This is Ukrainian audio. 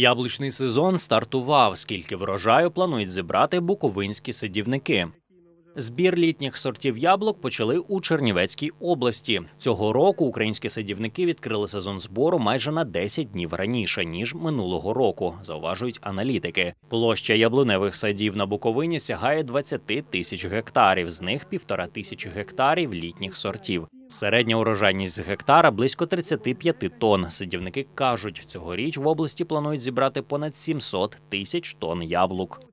Яблучний сезон стартував. Скільки врожаю планують зібрати буковинські садівники? Збір літніх сортів яблук почали у Чернівецькій області. Цього року українські садівники відкрили сезон збору майже на 10 днів раніше ніж минулого року. Зауважують аналітики. Площа яблуневих садів на Буковині сягає 20 тисяч гектарів. З них півтора тисячі гектарів літніх сортів. Середня урожайність з гектара близько 35 тонн. Сидівники кажуть, цьогоріч в області планують зібрати понад 700 тисяч тонн яблук.